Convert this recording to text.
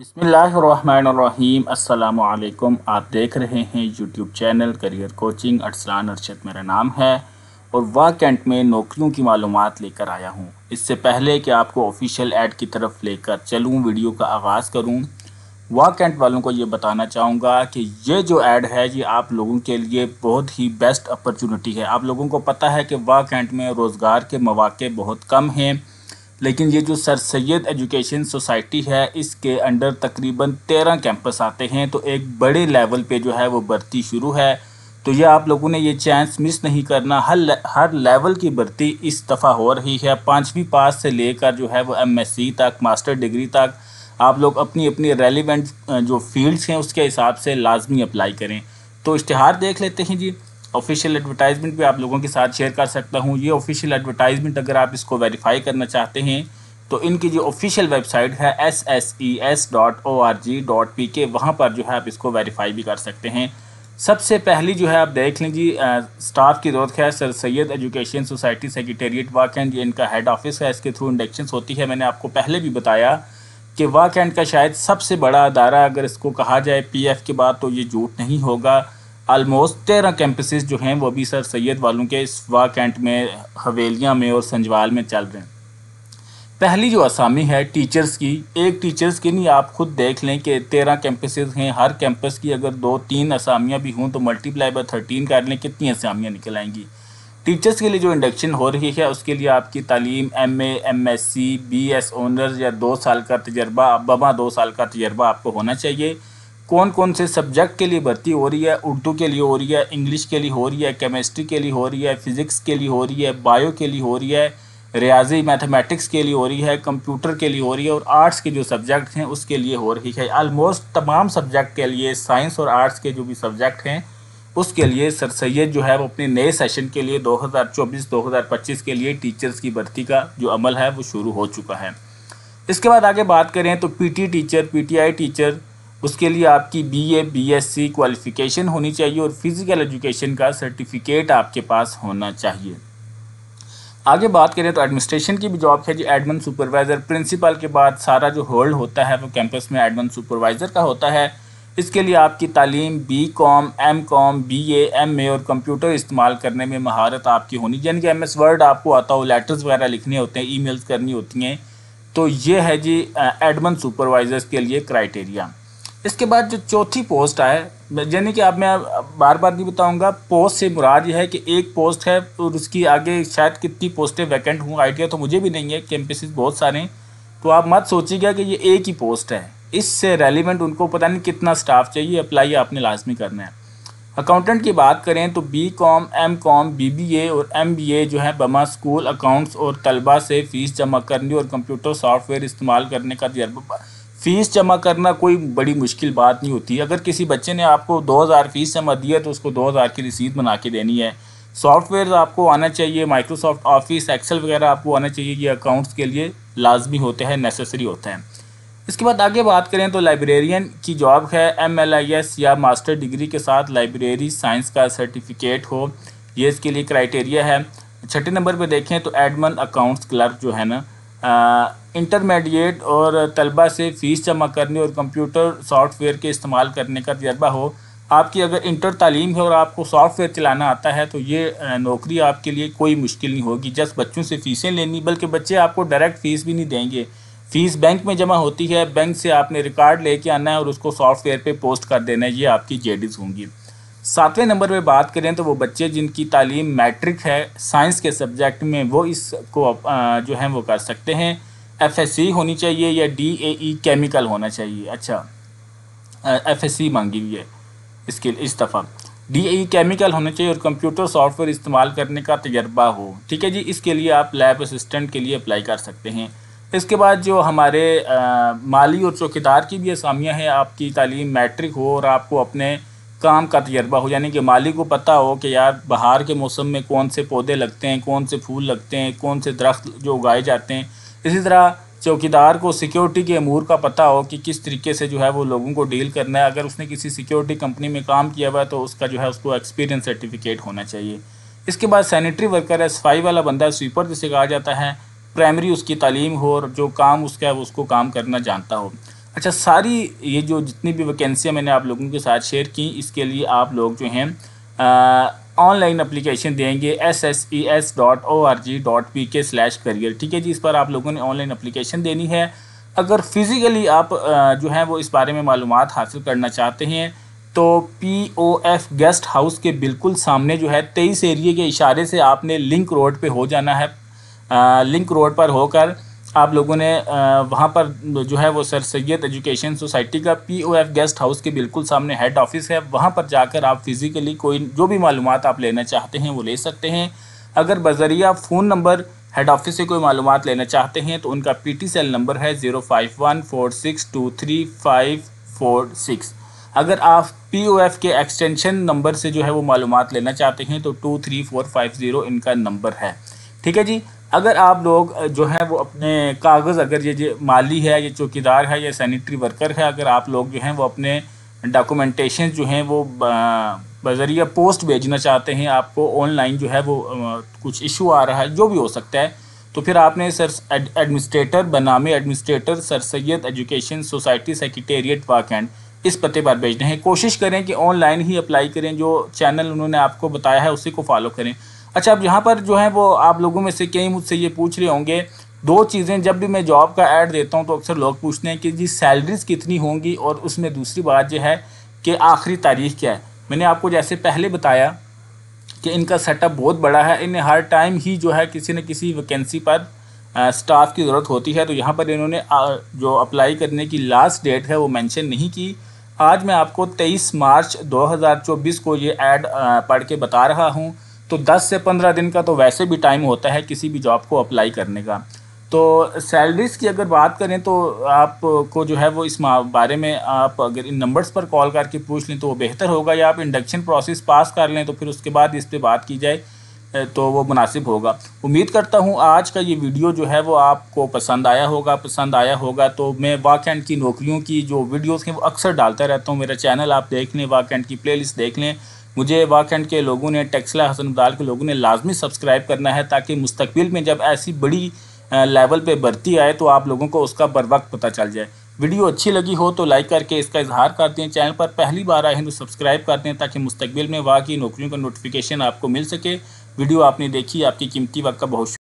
बसमीम् अल्लाम आप देख रहे हैं YouTube channel career coaching Arsalan Arshad मेरा नाम है और वाकेंट में नौकरियों की मालूम लेकर आया हूँ इससे पहले कि आपको ऑफिशियल ऐड की तरफ लेकर चलूँ वीडियो का आगाज़ करूँ वाकेंट वालों को ये बताना चाहूँगा कि ये जो ऐड है ये आप लोगों के लिए बहुत ही बेस्ट अपॉर्चुनिटी है आप लोगों को पता है कि वाकेंट में रोज़गार के मौाक़े बहुत कम हैं लेकिन ये जो सर सैद एजुकेशन सोसाइटी है इसके अंडर तकरीबन तेरह कैंपस आते हैं तो एक बड़े लेवल पे जो है वो भर्ती शुरू है तो ये आप लोगों ने ये चांस मिस नहीं करना हर हर लेवल की भर्ती इस दफ़ा हो रही है पाँचवीं पास से लेकर जो है वो एम तक मास्टर डिग्री तक आप लोग अपनी अपनी रेलिवेंट जो फील्ड्स हैं उसके हिसाब से लाजमी अप्लाई करें तो इश्तहार देख लेते हैं जी ऑफिशियल एडवर्टाइजमेंट भी आप लोगों के साथ शेयर कर सकता हूँ ये ऑफिशियल एडवर्टाइजमेंट अगर आप इसको वेरीफाई करना चाहते हैं तो इनकी जो ऑफिशियल वेबसाइट है S S E S dot O R G dot P K वहाँ पर जो है आप इसको वेरीफाई भी कर सकते हैं सबसे पहली जो है आप देख लें जी स्टाफ की ज़रूरत है sir Syed education society secretariat walk and ये इनका हेड ऑफिस है इसके थ्रू इंडक्शंस होती है मैंने आपको पहले भी बताया कि वाक एंड का शायद सबसे बड़ा अदारा अगर इसको कहा जाए एफ के बाद तो ये झूठ नहीं होगा आलमोस्ट तेरह कैंपसेस जो हैं वो भी सर सैयद वालों के इस वा कैंट में हवेलियाँ में और संजवाल में चल रहे हैं पहली जो आसामी है टीचर्स की एक टीचर्स की नहीं आप खुद देख लें कि तेरह कैंपसेस हैं हर कैंपस की अगर दो तीन असामियाँ भी हों तो मल्टीप्लाई बाय थर्टीन कर लें कितनी असामियाँ निकल आएंगी टीचर्स के लिए जो इंडक्शन हो रही है उसके लिए आपकी तालीम M A M S C B S honours या दो साल का तजर्बा बबा दो साल का तजर्बा आपको होना चाहिए कौन कौन से सब्जेक्ट के लिए भर्ती हो रही है उर्दू के लिए हो रही है इंग्लिश के लिए हो रही है केमिस्ट्री के लिए हो रही है फ़िज़िक्स के लिए हो रही है बायो के लिए हो रही है रियाजी मैथमेटिक्स के लिए हो रही है कंप्यूटर के लिए हो रही है और आर्ट्स के जो सब्जेक्ट हैं उसके लिए हो रही है आलमोस्ट तमाम सब्जेक्ट के लिए साइंस और आर्ट्स के जो भी सब्जेक्ट हैं उसके लिए सर सैद जो है वो अपने नए सेशन के लिए 2024-2025 के लिए टीचर्स की भर्ती का जो अमल है वो शुरू हो चुका है इसके बाद आगे बात करें तो पी टीचर पी टीचर उसके लिए आपकी बीए बीएससी क्वालिफ़िकेशन होनी चाहिए और फिज़िकल एजुकेशन का सर्टिफिकेट आपके पास होना चाहिए आगे बात करें तो एडमिनिस्ट्रेशन की भी जॉब है जी एडमिन सुपरवाइज़र प्रिंसिपल के बाद सारा जो होल्ड होता है वो कैंपस में एडमिन सुपरवाइज़र का होता है इसके लिए आपकी तालीम B Com M Com B M A और कंप्यूटर इस्तेमाल करने में महारत आपकी होनी यानी कि एम एस वर्ड आपको आता हो लेटर्स वगैरह लिखने होते हैं ई मेल्स करनी होती हैं तो ये है जी एडमन सुपरवाइज़र्स के लिए क्राइटेरिया इसके बाद जो चौथी पोस्ट आए यानी कि अब मैं बार बार नहीं बताऊंगा पोस्ट से मुराद यह है कि एक पोस्ट है और उसकी आगे शायद कितनी पोस्टें वैकेंट हूँ आइडिया तो मुझे भी नहीं है कैंपसिस बहुत सारे हैं तो आप मत सोचिएगा कि ये एक ही पोस्ट है इससे रेलिवेंट उनको पता नहीं कितना स्टाफ चाहिए अप्लाई आपने लाजमी करना है अकाउंटेंट की बात करें तो B Com M Com B B A और एम बी ए जो है बमा स्कूल अकाउंट्स और तलबा से फ़ीस जमा करने और कंप्यूटर सॉफ्टवेयर इस्तेमाल करने का तजर्बा फ़ीस जमा करना कोई बड़ी मुश्किल बात नहीं होती अगर किसी बच्चे ने आपको दो हज़ार फ़ीस जमा दिया तो उसको दो हज़ार की रसीद बना के देनी है सॉफ्टवेयर आपको आना चाहिए माइक्रोसॉफ्ट ऑफिस एक्सेल वगैरह आपको आना चाहिए ये अकाउंट्स के लिए लाजमी होते हैं नेसेसरी होते हैं इसके बाद आगे बात करें तो लाइब्रेरियन की जॉब है एम एल आई एस या मास्टर डिग्री के साथ लाइब्रेरी साइंस का सर्टिफिकेट हो ये इसके लिए क्राइटेरिया है छठे नंबर पर देखें तो एडमन अकाउंट्स क्लर्क जो है ना इंटरमीडिएट और तलबा से फ़ीस जमा करने और कंप्यूटर सॉफ्टवेयर के इस्तेमाल करने का तजर्बा हो आपकी अगर इंटर तालीम है और आपको सॉफ्टवेयर चलाना आता है तो ये नौकरी आपके लिए कोई मुश्किल नहीं होगी जस्ट बच्चों से फ़ीसें लेनी बल्कि बच्चे आपको डायरेक्ट फ़ीस भी नहीं देंगे फ़ीस बैंक में जमा होती है बैंक से आपने रिकॉर्ड लेके आना है और उसको सॉफ्टवेयर पे पोस्ट कर देना है ये आपकी जेडिस होंगी सातवें नंबर पे बात करें तो वो बच्चे जिनकी तालीम मैट्रिक है साइंस के सब्जेक्ट में वो इसको जो है वो कर सकते हैं एफएससी होनी चाहिए या डीएई केमिकल e होना चाहिए अच्छा एफएससी मांगी हुई है इसके इस दफ़ा डीएई केमिकल होना चाहिए और कंप्यूटर सॉफ्टवेयर इस्तेमाल करने का तजर्बा हो ठीक है जी इसके लिए आप लैब असिस्टेंट के लिए अप्लाई कर सकते हैं इसके बाद जो हमारे आ, माली और चौकीदार की भी आसामियाँ हैं आपकी तालीम मैट्रिक हो और आपको अपने काम का तजर्बा हो यानी कि माली को पता हो कि यार बाहर के मौसम में कौन से पौधे लगते हैं कौन से फूल लगते हैं कौन से दरख्त जो उगाए जाते हैं इसी तरह चौकीदार को सिक्योरिटी के अमूर का पता हो कि किस तरीके से जो है वो लोगों को डील करना है अगर उसने किसी सिक्योरिटी कंपनी में काम किया हुआ है तो उसका जो है उसको एक्सपीरियंस सर्टिफिकेट होना चाहिए इसके बाद सैनिटरी वर्कर है सफाई वाला बंदा है स्वीपर जिसे कहा जाता है प्राइमरी उसकी तालीम हो और जो काम उसका है उसको काम करना जानता हो अच्छा सारी ये जो जितनी भी वैकेंसियाँ मैंने आप लोगों के साथ शेयर की इसके लिए आप लोग जो हैं ऑनलाइन अप्लीकेशन देंगे S S E S dot O R G dot P K slash career ठीक है जी इस पर आप लोगों ने ऑनलाइन अप्लीकेशन देनी है अगर फिज़िकली आप जो हैं वो इस बारे में मालूम हासिल करना चाहते हैं तो P O F guest house के बिल्कुल सामने जो है तेईस एरिए के इशारे से आपने लिंक रोड पर हो जाना है आ, लिंक रोड पर होकर आप लोगों ने वहाँ पर जो है वो सर सैद एजुकेशन सोसाइटी का P O F guest house के बिल्कुल सामने हेड ऑफिस है वहाँ पर जाकर आप फ़िज़िकली कोई जो भी मालूम आप लेना चाहते हैं वो ले सकते हैं अगर बजरिया फ़ोन नंबर हेड ऑफिस से कोई मालूम लेना चाहते हैं तो उनका पी टी सेल नंबर है zero five one four six two three five four six अगर आप पी ओ एफ़ के एक्सटेंशन नंबर से जो है वो मालूम लेना चाहते हैं तो two three four five zero इनका नंबर है ठीक है जी अगर आप लोग जो है वो अपने कागज़ अगर ये जो माली है ये चौकीदार है या सैनिटरी वर्कर है अगर आप लोग जो हैं वो अपने डॉक्यूमेंटेशन जो हैं वो बजरिया पोस्ट भेजना चाहते हैं आपको ऑनलाइन जो है वो कुछ इशू आ रहा है जो भी हो सकता है तो फिर आपने सर एडमिनिस्ट्रेटर बनामे administrator sir Syed education society secretariat and इस पते पर भेजने हैं कोशिश करें कि ऑनलाइन ही अप्लाई करें जो चैनल उन्होंने आपको बताया है उसी को फॉलो करें अच्छा अब यहाँ पर जो है वो आप लोगों में से कई मुझसे ये पूछ रहे होंगे दो चीज़ें जब भी मैं जॉब का ऐड देता हूँ तो अक्सर लोग पूछते हैं कि जी सैलरीज़ कितनी होंगी और उसमें दूसरी बात यह है कि आखिरी तारीख क्या है मैंने आपको जैसे पहले बताया कि इनका सेटअप बहुत बड़ा है इन्हें हर टाइम ही जो है किसी न किसी वैकेंसी पर स्टाफ की ज़रूरत होती है तो यहाँ पर इन्होंने जो अप्लाई करने की लास्ट डेट है वो मेंशन नहीं की आज मैं आपको 23 मार्च 2024 को ये ऐड पढ़ के बता रहा हूँ तो 10 से 15 दिन का तो वैसे भी टाइम होता है किसी भी जॉब को अप्लाई करने का तो सैलरीज़ की अगर बात करें तो आपको जो है वो इस बारे में आप अगर इन नंबर्स पर कॉल करके पूछ लें तो वो बेहतर होगा या आप इंडक्शन प्रोसेस पास कर लें तो फिर उसके बाद इस पर बात की जाए तो वो मुनासिब होगा उम्मीद करता हूँ आज का ये वीडियो जो है वो आपको पसंद आया होगा पसंद आया होगा तो मैं एंड की नौकरियों की जो वीडियोस हैं वो अक्सर डालता रहता हूँ मेरा चैनल आप देख लें एंड की प्लेलिस्ट देख लें मुझे वाखंड के लोगों ने टेक्सला हसन अब्दाल के लोगों ने लाजमी सब्सक्राइब करना है ताकि मुस्तबिल में जब ऐसी बड़ी लेवल पे भर्ती आए तो आप लोगों को उसका बर वक्त पता चल जाए वीडियो अच्छी लगी हो तो लाइक करके इसका इजहार कर दें चैनल पर पहली बार आए हैं तो सब्सक्राइब कर दें ताकि मुस्तबिल में की नौकरियों का नोटिफिकेशन आपको मिल सके वीडियो आपने देखी आपकी कीमती वक्त का बहुत